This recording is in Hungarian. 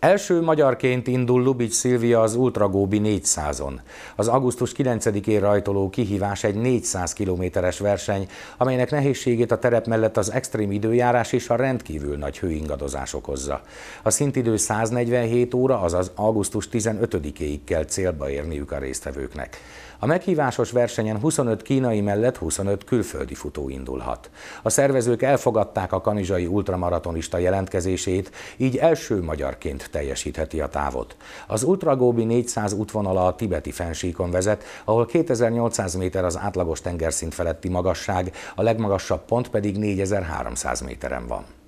Első magyarként indul Lubics Szilvia az Ultragóbi 400-on. Az augusztus 9-én rajtoló kihívás egy 400 kilométeres verseny, amelynek nehézségét a terep mellett az extrém időjárás és a rendkívül nagy hőingadozás okozza. A szintidő 147 óra, azaz augusztus 15-éig kell célba érniük a résztvevőknek. A meghívásos versenyen 25 kínai mellett 25 külföldi futó indulhat. A szervezők elfogadták a kanizsai ultramaratonista jelentkezését, így első magyarként teljesítheti a távot. Az Ultragóbi 400 útvonala a tibeti fensíkon vezet, ahol 2800 méter az átlagos tengerszint feletti magasság, a legmagasabb pont pedig 4300 méteren van.